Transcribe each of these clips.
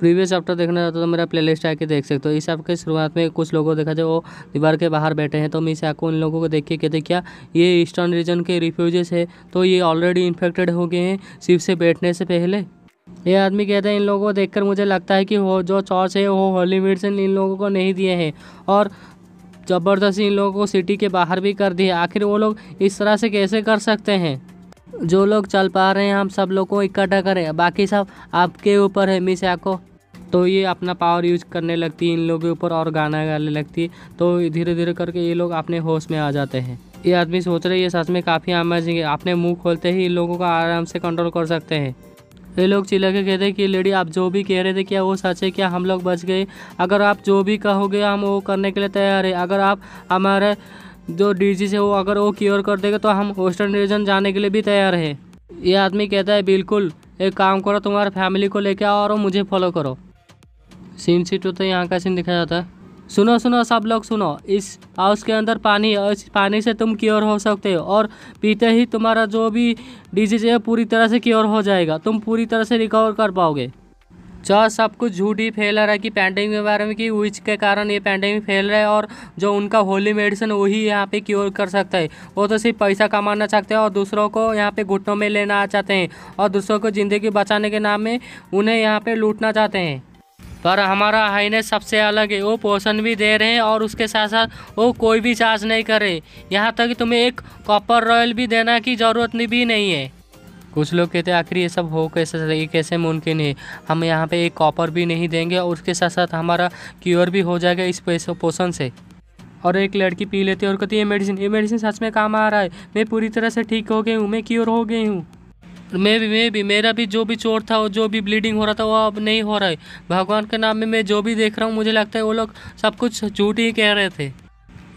previous chapter देखना चाहते हो तो मेरा प्लेलिस्ट आके देख सकते हो इस ऐप के शुरुआत में कुछ लोगों को देखा जाए वो दीवार के बाहर बैठे हैं तो मैं इस ऐप उन लोगों को देख के कहते क्या ये ईस्टर्न रीजन के रिफ्यूजेस है तो ये ऑलरेडी इन्फेक्टेड हो गए हैं सिर्फ से बैठने से पहले ये आदमी कहते हैं इन लोगों को देखकर मुझे लगता है कि वो जो चॉर्च है वो होली मेडिसिन इन लोगों को नहीं दिए हैं और ज़बरदस्ती इन लोगों को सिटी के बाहर भी कर दिए आखिर वो लोग इस तरह से कैसे कर सकते हैं जो लोग चल पा रहे हैं हम सब लोग को इकट्ठा करें बाकी सब आपके ऊपर है मिस आपको तो ये अपना पावर यूज करने लगती है इन लोगों के ऊपर और गाना गाने लगती है तो धीरे धीरे करके ये लोग अपने होश में आ जाते हैं ये आदमी सोच रहे ये सच में काफ़ी अमेजिंग है अपने मुंह खोलते ही इन लोगों को आराम से कंट्रोल कर सकते हैं ये लोग चिल्ला के कहते हैं कि लेडी आप जो भी कह रहे थे क्या वो सच है क्या हम लोग बच गए अगर आप जो भी कहोगे हम वो करने के लिए तैयार है अगर आप हमारे जो डिजीज है वो अगर वो क्योर कर देगा तो हम वेस्टर्न रीजन जाने के लिए भी तैयार है ये आदमी कहता है बिल्कुल एक काम करो तुम्हारे फैमिली को लेके आओ और मुझे फॉलो करो सीन सीट तो यहाँ का सीन दिखाया जाता है सुनो सुनो सब लोग सुनो इस हाउस के अंदर पानी है इस पानी से तुम क्योर हो सकते हो और पीते ही तुम्हारा जो भी डिजीज है पूरी तरह से क्योर हो जाएगा तुम पूरी तरह से रिकवर कर पाओगे जो सब कुछ झूठ ही फैला रहा है कि पैंडेमिक के बारे में कि विच के कारण ये पैंडेमिक फैल रहा है और जो उनका होली मेडिसिन वही यहाँ पे क्योर कर सकता है वो तो सिर्फ पैसा कमाना चाहते हैं और दूसरों को यहाँ पे घुटनों में लेना चाहते हैं और दूसरों को ज़िंदगी बचाने के नाम में उन्हें यहाँ पे लूटना चाहते हैं पर हमारा हाइनेस सबसे अलग है वो पोषण भी दे रहे हैं और उसके साथ साथ वो कोई भी चार्ज नहीं कर रहे यहाँ तक तुम्हें एक कॉपर रॉयल भी देना की ज़रूरत भी नहीं है कुछ लोग कहते हैं आखिर ये सब हो कैसे ये कैसे मुमकिन है हम यहाँ पे एक कॉपर भी नहीं देंगे और उसके साथ साथ हमारा क्योर भी हो जाएगा इस पोषण से और एक लड़की पी लेती है और कहती है ये मेडिसिन ये मेडिसिन सच में काम आ रहा है मैं पूरी तरह से ठीक हो गई हूँ मैं क्योर हो गई हूँ मैं भी मैं भी मेरा भी जो भी चोट था और जो भी ब्लीडिंग हो रहा था वो अब नहीं हो रहा है भगवान के नाम में मैं जो भी देख रहा हूँ मुझे लगता है वो लोग सब कुछ झूठ ही कह रहे थे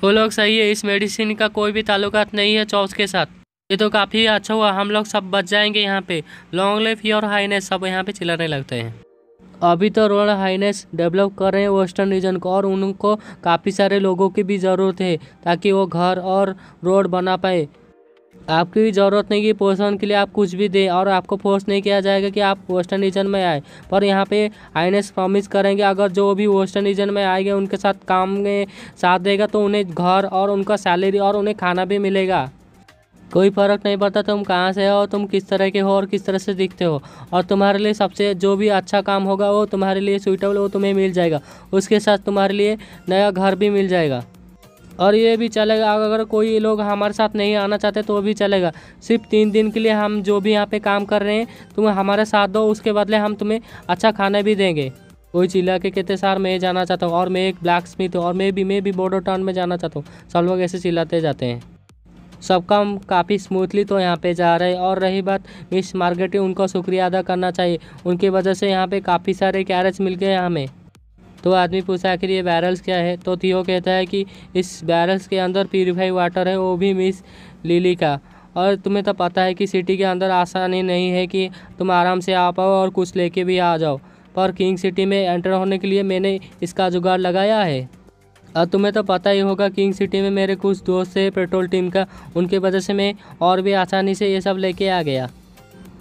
वो लोग सही है इस मेडिसिन का कोई भी ताल्लुकात नहीं है चौस के साथ ये तो काफ़ी अच्छा हुआ हम लोग सब बच जाएंगे यहाँ पे लॉन्ग लिफ योर हाईनेस सब यहाँ पे चिल्लाने लगते हैं अभी तो रोड हाईनेस डेवलप कर रहे हैं वेस्टर्न रीजन को और उनको काफ़ी सारे लोगों की भी ज़रूरत है ताकि वो घर और रोड बना पाए आपकी भी ज़रूरत नहीं कि पोषण के लिए आप कुछ भी दें और आपको फोर्स नहीं किया जाएगा कि आप वेस्टर्न रीजन में आए पर यहाँ पे आई प्रॉमिस करेंगे अगर जो भी वेस्टर्न रीजन में आएंगे उनके साथ काम में साथ देगा तो उन्हें घर और उनका सैलरी और उन्हें खाना भी मिलेगा कोई फ़र्क नहीं पड़ता तुम कहाँ से हो तुम किस तरह के हो और किस तरह से दिखते हो और तुम्हारे लिए सबसे जो भी अच्छा काम होगा वो तुम्हारे लिए सुइटेबल वो तुम्हें मिल जाएगा उसके साथ तुम्हारे लिए नया घर भी मिल जाएगा और ये भी चलेगा अगर कोई लोग हमारे साथ नहीं आना चाहते तो भी चलेगा सिर्फ तीन दिन के लिए हम जो भी यहाँ पे काम कर रहे हैं तुम हमारे साथ दो उसके बदले हम तुम्हें अच्छा खाना भी देंगे कोई चिल्ला के कहते सर मैं जाना चाहता हूँ और मैं एक ब्लैक स्मिथ हूँ और मैं भी मैं भी बॉर्डर टाउन में जाना चाहता हूँ सब लोग ऐसे चिल्लाते जाते हैं सब काम काफ़ी स्मूथली तो यहाँ पे जा रहे हैं और रही बात मिस मार्केट उनका शुक्रिया अदा करना चाहिए उनकी वजह से यहाँ पे काफ़ी सारे कैरेज मिल गए हमें तो आदमी पूछा आखिर ये बैरल्स क्या है तो थियो कहता है कि इस बैरल्स के अंदर प्योरीफाई वाटर है वो भी मिस लिली का और तुम्हें तो पता है कि सिटी के अंदर आसानी नहीं है कि तुम आराम से आ पाओ और कुछ लेके भी आ जाओ पर किंग सिटी में एंटर होने के लिए मैंने इसका जुगाड़ लगाया है और तुम्हें तो पता ही होगा किंग सिटी में मेरे कुछ दोस्त है पेट्रोल टीम का उनके वजह से मैं और भी आसानी से ये सब लेके आ गया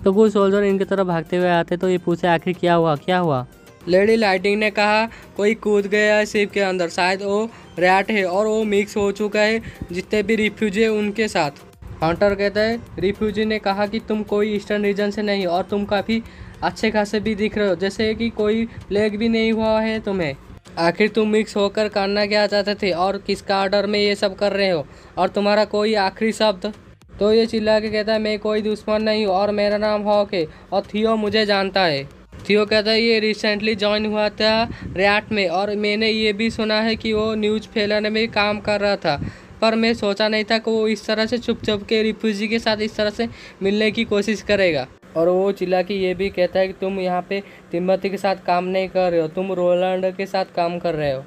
तो कुछ सोल्जर इनकी तरफ भागते हुए आते तो ये पूछे आखिर क्या हुआ क्या हुआ लेडी लाइटिंग ने कहा कोई कूद गया है शिप के अंदर शायद वो रैट है और वो मिक्स हो चुका है जितने भी रिफ्यूजी उनके साथ हंटर कहते हैं रिफ्यूजी ने कहा कि तुम कोई ईस्टर्न रीजन से नहीं और तुम काफ़ी अच्छे खासे भी दिख रहे हो जैसे कि कोई प्लेग भी नहीं हुआ है तुम्हें आखिर तुम मिक्स होकर करना क्या चाहते थे और किसका आर्डर में ये सब कर रहे हो और तुम्हारा कोई आखिरी शब्द तो ये चिल्ला के कहता है मैं कोई दुश्मन नहीं हूँ और मेरा नाम हॉक है और थियो मुझे जानता है सीओ कहता है ये रिसेंटली ज्वाइन हुआ था रैट में और मैंने ये भी सुना है कि वो न्यूज फैलाने में काम कर रहा था पर मैं सोचा नहीं था कि वो इस तरह से छुप छुप के रिफ्यूजी के साथ इस तरह से मिलने की कोशिश करेगा और वो चिल्ला के ये भी कहता है कि तुम यहाँ पे तिब्बती के साथ काम नहीं कर रहे हो तुम रोलैंड के साथ काम कर रहे हो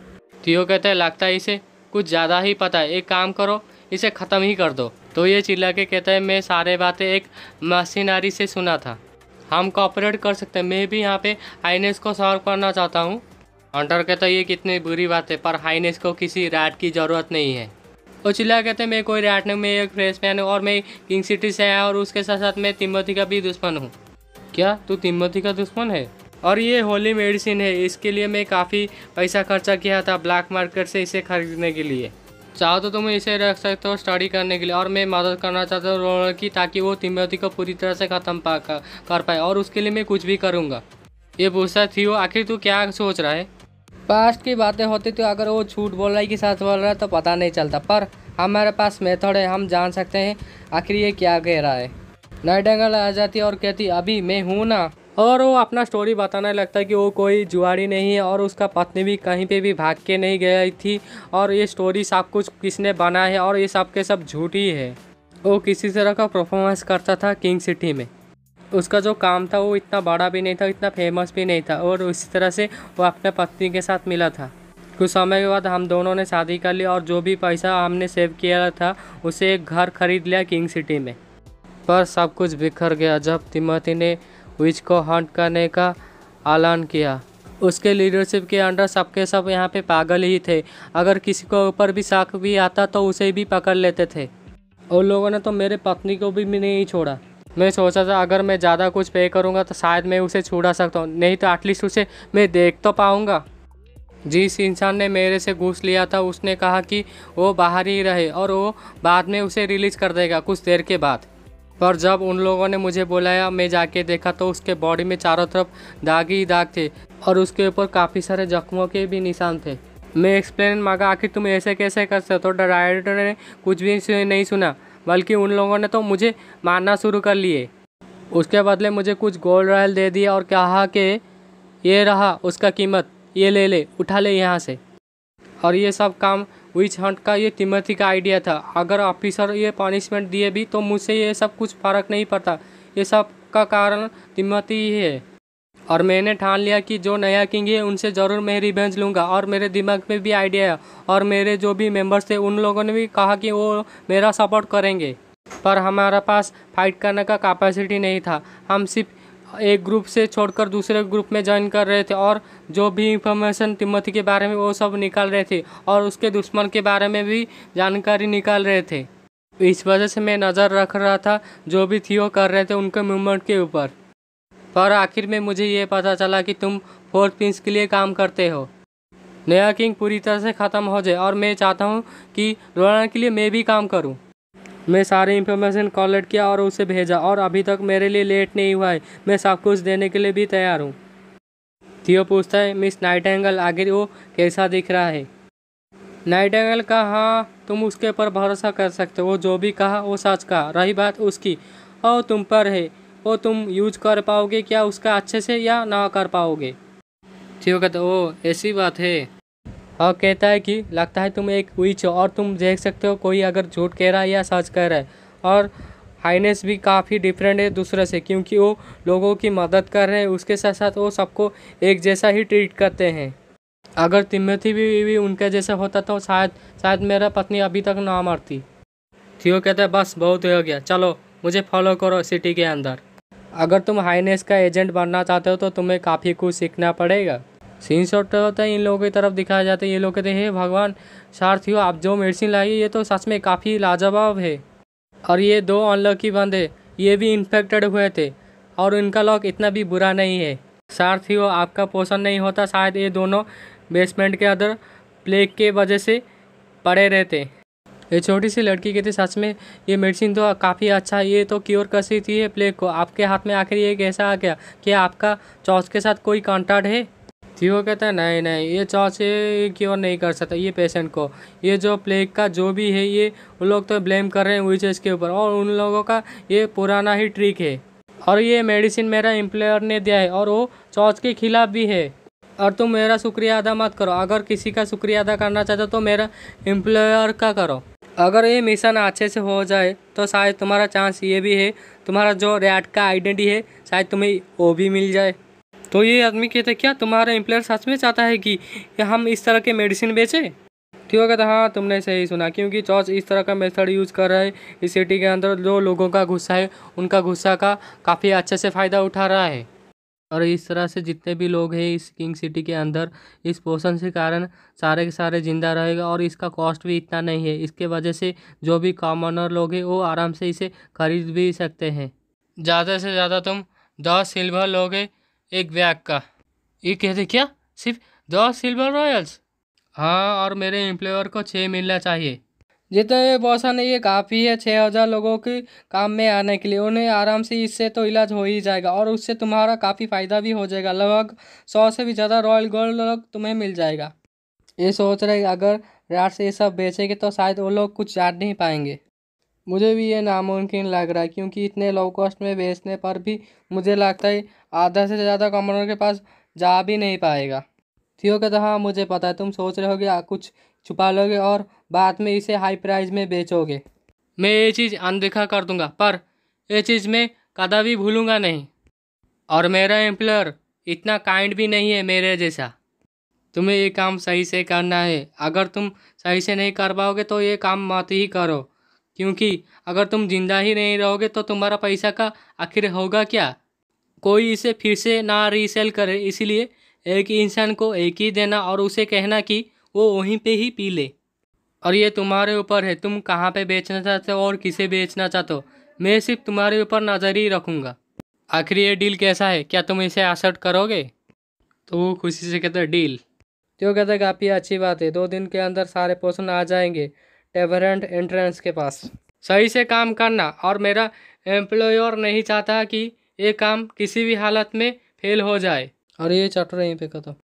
थियो तो कहता है लगता है इसे कुछ ज़्यादा ही पता है एक काम करो इसे ख़त्म ही कर दो तो ये चिल्ला के कहता है मैं सारे बातें एक मशीनरी से सुना था हम कॉपरेट कर सकते हैं मैं भी यहाँ पे हाइनेस को सॉल्व करना चाहता हूँ हंटर कहता है ये कितनी बुरी बात है पर हाइनेस को किसी रैट की ज़रूरत नहीं है और चिल्ला कहते हैं मैं कोई रैट नहीं मैं एक फ्रेश मैन हूँ और मैं किंग सिटी से आया और उसके साथ साथ मैं तिम्बती का भी दुश्मन हूँ क्या तू तिम्बती का दुश्मन है और ये होली मेडिसिन है इसके लिए मैं काफ़ी पैसा खर्चा किया था ब्लैक मार्केट से इसे खरीदने के लिए चाहो तो तुम इसे रख सकते हो स्टडी करने के लिए और मैं मदद करना चाहता हूँ रोनल की ताकि वो तिम्योती को पूरी तरह से ख़त्म पा कर पाए और उसके लिए मैं कुछ भी करूँगा ये पूछता थी वो आखिर तू क्या सोच रहा है पास्ट की बातें होती तो अगर वो झूठ बोल रहा है कि सच बोल रहा है तो पता नहीं चलता पर हमारे पास मेथड है हम जान सकते हैं आखिर ये क्या कह रहा है नई आ जाती और कहती अभी मैं हूँ ना और वो अपना स्टोरी बताने लगता है कि वो कोई जुआड़ी नहीं है और उसका पत्नी भी कहीं पे भी भाग के नहीं गई थी और ये स्टोरी सब कुछ किसने बना है और ये सब के सब झूठी है वो किसी तरह का परफॉर्मेंस करता था किंग सिटी में उसका जो काम था वो इतना बड़ा भी नहीं था इतना फेमस भी नहीं था और उसी तरह से वो अपने पत्नी के साथ मिला था कुछ समय के बाद हम दोनों ने शादी कर ली और जो भी पैसा हमने सेव किया था उसे एक घर खरीद लिया किंग सिटी में पर सब कुछ बिखर गया जब तिमती ने विच को हंट करने का ऐलान किया उसके लीडरशिप के अंडर सबके सब यहाँ पे पागल ही थे अगर किसी को ऊपर भी साख भी आता तो उसे भी पकड़ लेते थे और लोगों ने तो मेरे पत्नी को भी नहीं छोड़ा मैं सोचा था अगर मैं ज़्यादा कुछ पे करूँगा तो शायद मैं उसे छुड़ा सकता हूँ नहीं तो एटलीस्ट उसे मैं देख तो पाऊँगा जिस इंसान ने मेरे से घूस लिया था उसने कहा कि वो बाहर ही रहे और वो बाद में उसे रिलीज़ कर देगा कुछ देर के बाद पर जब उन लोगों ने मुझे बुलाया मैं जाके देखा तो उसके बॉडी में चारों तरफ दाग ही दाग थे और उसके ऊपर काफ़ी सारे जख्मों के भी निशान थे मैं एक्सप्लेन मांगा आखिर तुम ऐसे कैसे कर सकते हो तो डायरेक्टर ने कुछ भी नहीं सुना बल्कि उन लोगों ने तो मुझे मारना शुरू कर लिए उसके बदले मुझे कुछ गोल्ड रॉयल दे दिया और कहा कि ये रहा उसका कीमत ये ले ले उठा ले यहाँ से और ये सब काम विच हंट का ये तिमथी का आइडिया था अगर ऑफिसर ये पनिशमेंट दिए भी तो मुझसे ये सब कुछ फर्क नहीं पड़ता ये सब का कारण तिमथी ही है और मैंने ठान लिया कि जो नया किंग है उनसे ज़रूर मैं रिवेंज लूँगा और मेरे दिमाग में भी आइडिया है और मेरे जो भी मेम्बर्स थे उन लोगों ने भी कहा कि वो मेरा सपोर्ट करेंगे पर हमारा पास फाइट करने का कैपेसिटी नहीं था हम सिर्फ एक ग्रुप से छोड़कर दूसरे ग्रुप में ज्वाइन कर रहे थे और जो भी इंफॉर्मेशन तिमोथी के बारे में वो सब निकाल रहे थे और उसके दुश्मन के बारे में भी जानकारी निकाल रहे थे इस वजह से मैं नज़र रख रहा था जो भी थी वो कर रहे थे उनके मूवमेंट के ऊपर पर आखिर में मुझे ये पता चला कि तुम फोर्थ प्रिंस के लिए काम करते हो नया किंग पूरी तरह से ख़त्म हो जाए और मैं चाहता हूँ कि रोना के लिए मैं भी काम करूँ मैं सारे इन्फॉर्मेशन कॉलेक्ट किया और उसे भेजा और अभी तक मेरे लिए लेट नहीं हुआ है मैं सब कुछ देने के लिए भी तैयार हूँ थियो पूछता है मिस नाइट एंगल आखिर वो कैसा दिख रहा है नाइट एंगल का हाँ तुम उसके ऊपर भरोसा कर सकते हो जो भी कहा वो सच कहा रही बात उसकी और तुम पर है वो तुम यूज कर पाओगे क्या उसका अच्छे से या ना कर पाओगे थियो कहते ओ ऐसी बात है और कहता है कि लगता है तुम एक विच हो और तुम देख सकते हो कोई अगर झूठ कह रहा है या सच कह रहा है और हाइनेस भी काफ़ी डिफरेंट है दूसरे से क्योंकि वो लोगों की मदद कर रहे हैं उसके साथ साथ वो सबको एक जैसा ही ट्रीट करते हैं अगर तिमथी भी, भी उनके जैसा होता तो शायद शायद मेरा पत्नी अभी तक ना मरती थियो कहते है बस बहुत हो गया चलो मुझे फॉलो करो सिटी के अंदर अगर तुम हाइनेस का एजेंट बनना चाहते हो तो तुम्हें काफ़ी कुछ सीखना पड़ेगा सीन शॉट तो होता है इन लोगों की तरफ दिखाया जाता है ये लोग कहते हैं भगवान हो आप जो मेडिसिन लाइए ये तो सच में काफ़ी लाजवाब है और ये दो अनलकी बंदे ये भी इन्फेक्टेड हुए थे और इनका लॉक इतना भी बुरा नहीं है हो आपका पोषण नहीं होता शायद ये दोनों बेसमेंट के अंदर प्लेग के वजह से पड़े रहते ये छोटी सी लड़की कहती सच में ये मेडिसिन तो काफ़ी अच्छा ये तो क्योर कर सकती है प्लेग को आपके हाथ में आखिर ये कैसा आ गया कि आपका चौथ के साथ कोई कॉन्टैक्ट है वो कहता है तो नहीं नहीं ये चाचे क्योर नहीं कर सकता ये पेशेंट को ये जो प्लेग का जो भी है ये उन लोग तो ब्लेम कर रहे हैं चीज़ के ऊपर और उन लोगों का ये पुराना ही ट्रिक है और ये मेडिसिन मेरा एम्प्लॉयर ने दिया है और वो चौच के खिलाफ भी है और तुम मेरा शुक्रिया अदा मत करो अगर किसी का शुक्रिया अदा करना चाहते हो तो मेरा एम्प्लॉयर का करो अगर ये मिशन अच्छे से हो जाए तो शायद तुम्हारा चांस ये भी है तुम्हारा जो रैट का आइडेंटिटी है शायद तुम्हें वो भी मिल जाए तो ये आदमी कहते क्या तुम्हारा एम्प्लॉयर सच में चाहता है कि हम इस तरह के मेडिसिन बेचें ठीक है कहता हाँ तुमने सही सुना क्योंकि चौच इस तरह का मेथड यूज़ कर रहा है इस सिटी के अंदर जो लोगों का गुस्सा है उनका गुस्सा का काफ़ी अच्छे से फ़ायदा उठा रहा है और इस तरह से जितने भी लोग हैं इस किंग सिटी के अंदर इस पोषण के कारण सारे के सारे ज़िंदा रहेगा और इसका कॉस्ट भी इतना नहीं है इसके वजह से जो भी कॉमनर लोग हैं वो आराम से इसे खरीद भी सकते हैं ज़्यादा से ज़्यादा तुम दस सिल्वर लोगे एक बैग का ये कहते क्या सिर्फ दस सिल्वर रॉयल्स हाँ और मेरे एम्प्लॉयर को छः मिलना चाहिए जितने बॉसा नहीं ये काफ़ी है छः हज़ार लोगों के काम में आने के लिए उन्हें आराम से इससे तो इलाज हो ही जाएगा और उससे तुम्हारा काफ़ी फ़ायदा भी हो जाएगा लगभग सौ से भी ज़्यादा रॉयल गोल्ड लोग तुम्हें मिल जाएगा ये सोच रहे अगर रात से ये सब बेचेंगे तो शायद वो लोग कुछ जान नहीं पाएंगे मुझे भी ये नामुमकिन लग रहा है क्योंकि इतने लो कॉस्ट में बेचने पर भी मुझे लगता है आधा से ज़्यादा कमरों के पास जा भी नहीं पाएगा थियो कहता हाँ मुझे पता है तुम सोच रहे हो कि कुछ छुपा लोगे और बाद में इसे हाई प्राइस में बेचोगे मैं ये चीज़ अनदेखा कर दूंगा पर ये चीज़ मैं कदा भी भूलूंगा नहीं और मेरा एम्प्लॉयर इतना काइंड भी नहीं है मेरे जैसा तुम्हें ये काम सही से करना है अगर तुम सही से नहीं कर पाओगे तो ये काम मत ही करो क्योंकि अगर तुम जिंदा ही नहीं रहोगे तो तुम्हारा पैसा का आखिर होगा क्या कोई इसे फिर से ना रीसेल करे इसलिए एक इंसान को एक ही देना और उसे कहना कि वो वहीं पे ही पी ले और ये तुम्हारे ऊपर है तुम कहाँ पे बेचना चाहते हो और किसे बेचना चाहते हो मैं सिर्फ तुम्हारे ऊपर नज़र ही रखूँगा आखिर ये डील कैसा है क्या तुम इसे एक्सेप्ट करोगे तो वो खुशी से कहते डील तो कहते काफ़ी अच्छी बात है दो दिन के अंदर सारे पोषण आ जाएंगे टेवरेंट एंट्रेंस के पास सही से काम करना और मेरा एम्प्लॉयर नहीं चाहता कि ये काम किसी भी हालत में फेल हो जाए और ये चैप्टर यहीं पे खत्म